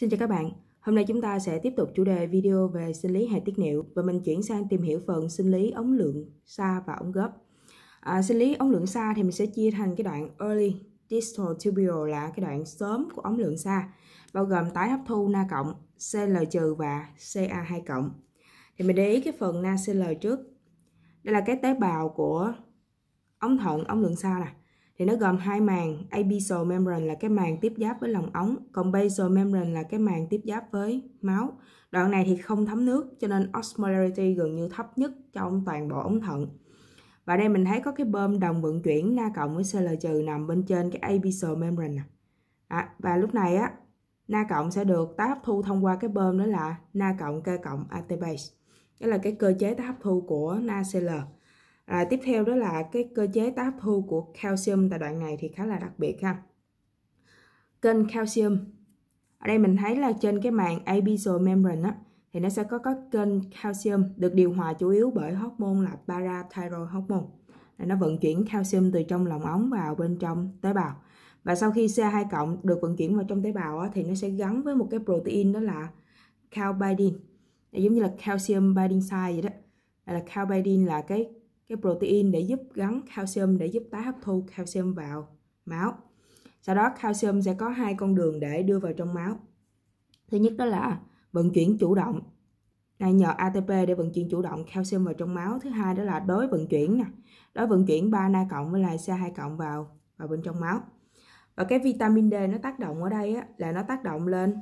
Xin chào các bạn, hôm nay chúng ta sẽ tiếp tục chủ đề video về sinh lý hệ tiết niệu và mình chuyển sang tìm hiểu phần sinh lý ống lượng xa và ống gấp. À, sinh lý ống lượng xa thì mình sẽ chia thành cái đoạn early distal tubule là cái đoạn sớm của ống lượng xa bao gồm tái hấp thu na cộng CL trừ và CA2 cộng. Thì mình để ý cái phần na CL trước. Đây là cái tế bào của ống thận ống lượng xa này thì nó gồm hai màng apical membrane là cái màng tiếp giáp với lòng ống còn basal membrane là cái màng tiếp giáp với máu đoạn này thì không thấm nước cho nên osmolarity gần như thấp nhất trong toàn bộ ống thận và đây mình thấy có cái bơm đồng vận chuyển Na cộng với CL trừ nằm bên trên cái apical membrane nè. À, và lúc này á, Na cộng sẽ được tái hấp thu thông qua cái bơm đó là Na cộng K cộng ATPase. Đó là cái cơ chế tái hấp thu của Na CL à, tiếp theo đó là cái cơ chế tái hấp thu của calcium tại đoạn này thì khá là đặc biệt ha kênh calcium ở đây mình thấy là trên cái màng apical membrane á, thì nó sẽ có các kênh calcium được điều hòa chủ yếu bởi hormone là parathyroid hormone nó vận chuyển calcium từ trong lòng ống vào bên trong tế bào và sau khi CA2 cộng được vận chuyển vào trong tế bào á, thì nó sẽ gắn với một cái protein đó là calbidin giống như là calcium binding site vậy đó là calbidin là cái cái protein để giúp gắn calcium để giúp tái hấp thu calcium vào máu sau đó calcium sẽ có hai con đường để đưa vào trong máu thứ nhất đó là vận chuyển chủ động này nhờ ATP để vận chuyển chủ động calcium vào trong máu thứ hai đó là đối vận chuyển nè đối vận chuyển 3 na cộng với lại xe 2 cộng vào vào bên trong máu và cái vitamin D nó tác động ở đây á, là nó tác động lên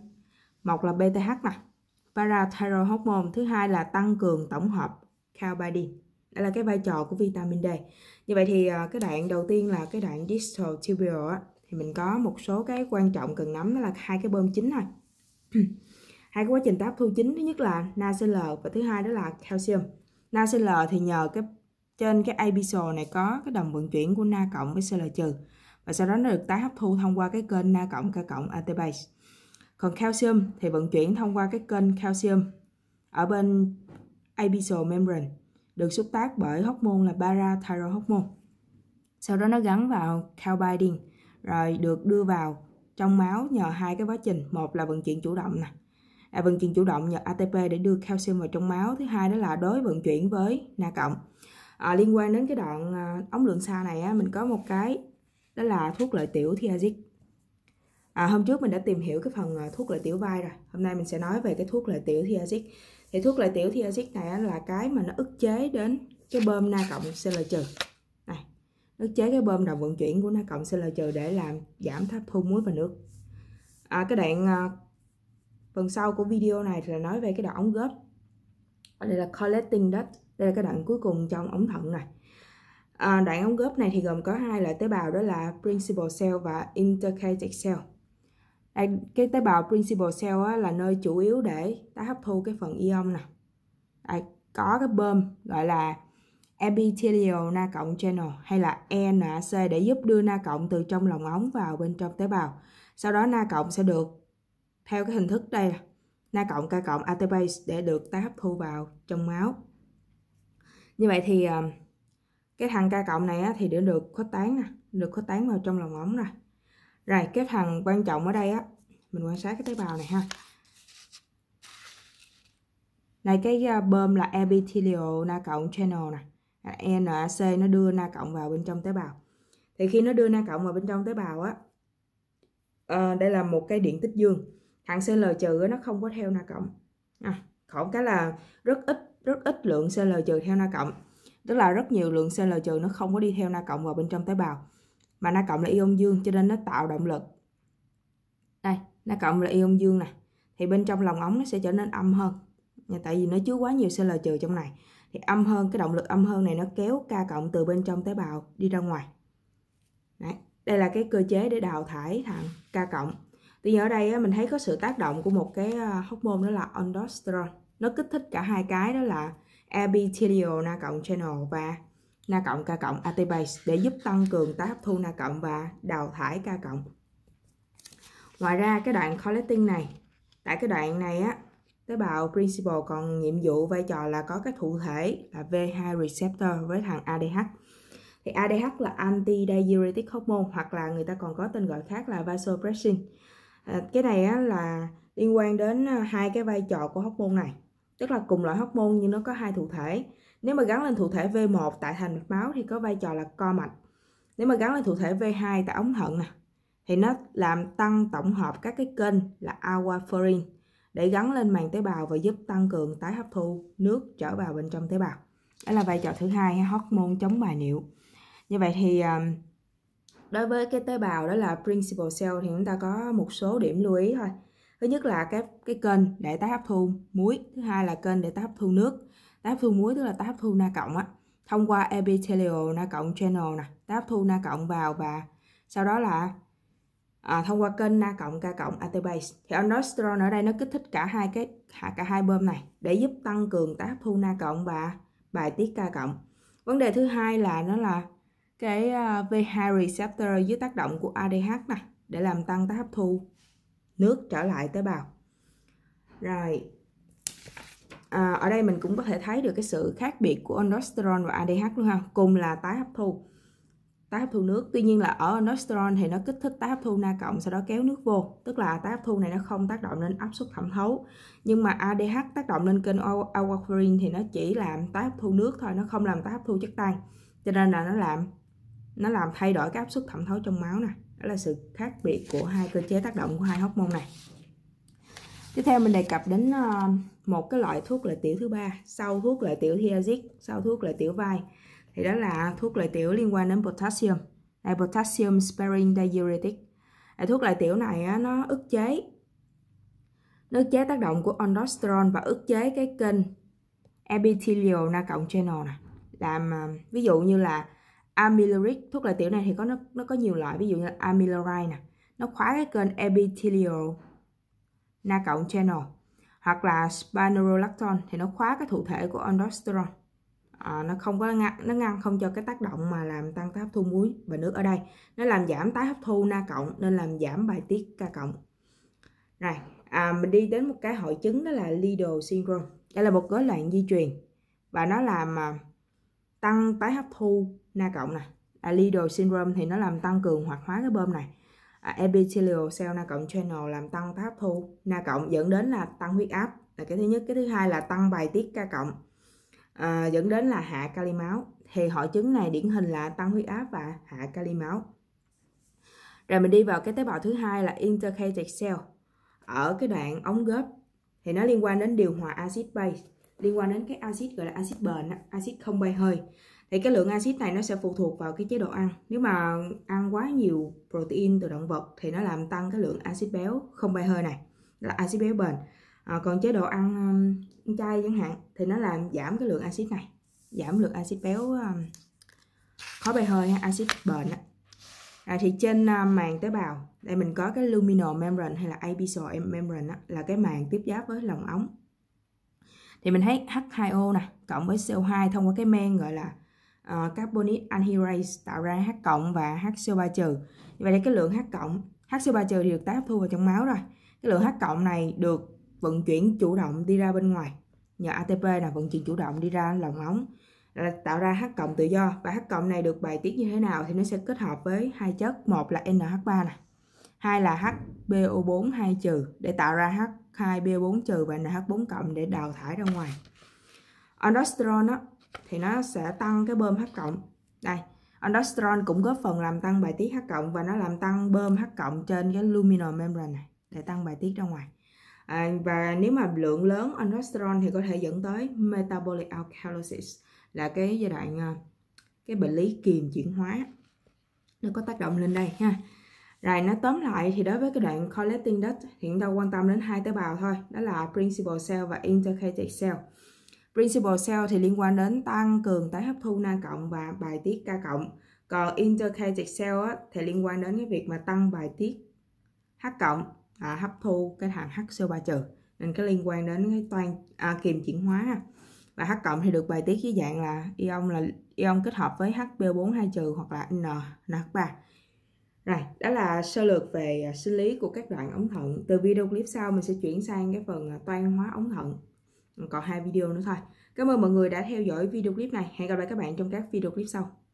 một là BTH nè parathyroid hormone thứ hai là tăng cường tổng hợp carbidin đây là cái vai trò của vitamin D như vậy thì à, cái đoạn đầu tiên là cái đoạn distal tibial thì mình có một số cái quan trọng cần nắm đó là hai cái bơm chính thôi hai cái quá trình táp thu chính thứ nhất là NaCl và thứ hai đó là calcium NaCl thì nhờ cái trên cái apisol này có cái đồng vận chuyển của Na cộng với Cl trừ và sau đó nó được tái hấp thu thông qua cái kênh Na cộng K cộng ATPase. Còn calcium thì vận chuyển thông qua cái kênh calcium ở bên apisal membrane được xúc tác bởi hormone là parathyroid hormone. Sau đó nó gắn vào calbidin rồi được đưa vào trong máu nhờ hai cái quá trình, một là vận chuyển chủ động nè. À, vận chuyển chủ động nhờ ATP để đưa calcium vào trong máu, thứ hai đó là đối vận chuyển với na cộng. À, liên quan đến cái đoạn à, ống lượng xa này á, mình có một cái đó là thuốc lợi tiểu thiazid à, hôm trước mình đã tìm hiểu cái phần à, thuốc lợi tiểu vai rồi hôm nay mình sẽ nói về cái thuốc lợi tiểu thiazic thì thuốc lợi tiểu thiazic này là cái mà nó ức chế đến cái bơm na cộng cl trừ này ức chế cái bơm đầu vận chuyển của na cộng cl trừ để làm giảm thấp thu muối và nước à, cái đoạn à, phần sau của video này thì là nói về cái đoạn ống góp đây là collecting đất đây là cái đoạn cuối cùng trong ống thận này à, đoạn ống góp này thì gồm có hai loại tế bào đó là principal cell và intercalated cell cái tế bào principal cell á, là nơi chủ yếu để tái hấp thu cái phần ion nè à, có cái bơm gọi là epithelial na cộng channel hay là e nac để giúp đưa na cộng từ trong lòng ống vào bên trong tế bào. Sau đó na cộng sẽ được theo cái hình thức đây là na cộng ca cộng ATPase để được tái hấp thu vào trong máu. Như vậy thì ờ, cái thằng ca cộng này thì đã được khuếch tán nè, được khuếch tán vào trong lòng ống rồi rồi cái phần quan trọng ở đây á mình quan sát cái tế bào này ha đây cái ờ, bơm là epithelial na cộng channel nè NAC nó đưa na cộng vào bên trong tế bào thì khi nó đưa na cộng vào bên trong tế bào á à, đây là một cái điện tích dương thằng CL trừ nó không có theo na cộng à, khổ cái là rất ít rất ít lượng CL trừ theo na cộng tức là rất nhiều lượng CL trừ nó không có đi theo na cộng vào bên trong tế bào mà nó cộng là ion dương cho nên nó tạo động lực đây nó cộng là ion dương này thì bên trong lòng ống nó sẽ trở nên âm hơn tại vì nó chứa quá nhiều Cl trừ trong này thì âm hơn cái động lực âm hơn này nó kéo K cộng từ bên trong tế bào đi ra ngoài Đấy. đây là cái cơ chế để đào thải thằng K cộng tuy nhiên ở đây mình thấy có sự tác động của một cái ờ, hormone đó là aldosterone nó kích thích cả hai cái đó là epithelial na cộng channel và Na cộng K cộng AT để giúp tăng cường tái hấp thu Na cộng và đào thải K cộng. Ngoài ra cái đoạn collecting này, tại cái đoạn này á, tế bào principal còn nhiệm vụ vai trò là có cái thụ thể là V2 receptor với thằng ADH. Thì ADH là anti-diuretic hormone hoặc là người ta còn có tên gọi khác là vasopressin. À, cái này á, là liên quan đến à, hai cái vai trò của hormone này. Tức là cùng loại hormone nhưng nó có hai thụ thể nếu mà gắn lên thụ thể V1 tại thành mạch máu thì có vai trò là co mạch. Nếu mà gắn lên thụ thể V2 tại ống thận nè à, thì nó làm tăng tổng hợp các cái kênh là aquaporin để gắn lên màng tế bào và giúp tăng cường tái hấp thu nước trở vào bên trong tế bào. Đó là vai trò thứ hai hormone chống bài niệu. Như vậy thì đối với cái tế bào đó là principal cell thì chúng ta có một số điểm lưu ý thôi thứ nhất là cái cái kênh để tái hấp thu muối thứ hai là kênh để tái hấp thu nước tái hấp thu muối tức là tái hấp thu na cộng á thông qua epithelial na cộng channel nè tái hấp thu na cộng vào và sau đó là à, thông qua kênh na cộng ca cộng ATPase thì aldosterone ở đây nó kích thích cả hai cái cả hai bơm này để giúp tăng cường tái hấp thu na cộng và bài tiết ca cộng vấn đề thứ hai là nó là cái à, V2 receptor dưới tác động của ADH này để làm tăng tái hấp thu nước trở lại tế bào rồi à, ở đây mình cũng có thể thấy được cái sự khác biệt của aldosterone và ADH luôn ha cùng là tái hấp thu tái hấp thu nước tuy nhiên là ở aldosterone thì nó kích thích tái hấp thu na cộng sau đó kéo nước vô tức là tái hấp thu này nó không tác động lên áp suất thẩm thấu nhưng mà ADH tác động lên kênh aquaporin thì nó chỉ làm tái hấp thu nước thôi nó không làm tái hấp thu chất tan cho nên là nó làm nó làm thay đổi cái áp suất thẩm thấu trong máu nè đó là sự khác biệt của hai cơ chế tác động của hai hormone này tiếp theo mình đề cập đến ờ, một cái loại thuốc lợi tiểu thứ ba sau thuốc lợi tiểu thiazic sau thuốc lợi tiểu vai thì đó là thuốc lợi tiểu liên quan đến potassium là potassium sparing diuretic là thuốc lợi tiểu này nó ức chế nó ức chế tác động của aldosterone và ức chế cái kênh epithelial na cộng channel này làm ờ, ví dụ như là amiloric thuốc lợi tiểu này thì có nó nó có nhiều loại ví dụ như amiloride nè nó khóa cái kênh epithelial na cộng channel hoặc là spironolactone thì nó khóa cái thụ thể của aldosterone à, nó không có ngăn, nó ngăn không cho cái tác động mà làm tăng cái hấp thu muối và nước ở đây nó làm giảm tái hấp thu na cộng nên làm giảm bài tiết ca cộng rồi à, mình đi đến một cái hội chứng đó là Liddle syndrome đây là một rối loạn di truyền và nó làm à, tăng tái hấp thu na cộng này à, Liddle syndrome thì nó làm tăng cường hoạt hóa cái bơm này à, epithelial cell na cộng channel làm tăng hấp thu na cộng dẫn đến là tăng huyết áp là cái thứ nhất cái thứ hai là tăng bài tiết ca cộng à, dẫn đến là hạ kali máu thì hội chứng này điển hình là tăng huyết áp và hạ kali máu rồi mình đi vào cái tế bào thứ hai là intercalated cell ở cái đoạn ống góp thì nó liên quan đến điều hòa axit base liên quan đến cái axit gọi là axit bền axit không bay hơi thì cái lượng axit này nó sẽ phụ thuộc vào cái chế độ ăn nếu mà ăn quá nhiều protein từ động vật thì nó làm tăng cái lượng axit béo không bay hơi này là axit béo bền à, còn chế độ ăn um, chay chẳng hạn thì nó làm giảm cái lượng axit này giảm lượng axit béo um, khó bay hơi axit bền À, thì trên uh, màng tế bào đây mình có cái luminal membrane hay là apical membrane đó, là cái màng tiếp giáp với lòng ống thì mình thấy H2O này cộng với CO2 thông qua cái men gọi là Ờ, carbonic anhydrase tạo ra H cộng và HCO3 trừ. Vậy là cái lượng H cộng, HCO3 trừ thì được tái hấp thu vào trong máu rồi. Cái lượng H cộng này được vận chuyển chủ động đi ra bên ngoài nhờ ATP là vận chuyển chủ động đi ra lòng ống tạo ra H cộng tự do và H cộng này được bài tiết như thế nào thì nó sẽ kết hợp với hai chất một là NH3 này hai là HBO4 2 trừ để tạo ra H2BO4 trừ và NH4 cộng để đào thải ra ngoài. Aldosterone thì nó sẽ tăng cái bơm H cộng đây aldosterone cũng góp phần làm tăng bài tiết H cộng và nó làm tăng bơm H cộng trên cái luminal membrane này để tăng bài tiết ra ngoài à, và nếu mà lượng lớn aldosterone thì có thể dẫn tới metabolic alkalosis là cái giai đoạn à, cái bệnh lý kiềm chuyển hóa nó có tác động lên đây ha rồi nó tóm lại thì đối với cái đoạn collecting đất thì chúng ta quan tâm đến hai tế bào thôi đó là principal cell và intercalated cell Principal cell thì liên quan đến tăng cường tái hấp thu na cộng và bài tiết ca cộng. Còn intercalated cell thì liên quan đến cái việc mà tăng bài tiết H cộng à, hấp thu cái thằng HCO3 trừ nên cái liên quan đến cái toàn à, kiềm chuyển hóa và H cộng thì được bài tiết dưới dạng là ion là ion kết hợp với hpo 42 trừ hoặc là N NH3. Rồi, đó là sơ lược về à, sinh lý của các đoạn ống thận. Từ video clip sau mình sẽ chuyển sang cái phần à, toan hóa ống thận còn hai video nữa thôi cảm ơn mọi người đã theo dõi video clip này hẹn gặp lại các bạn trong các video clip sau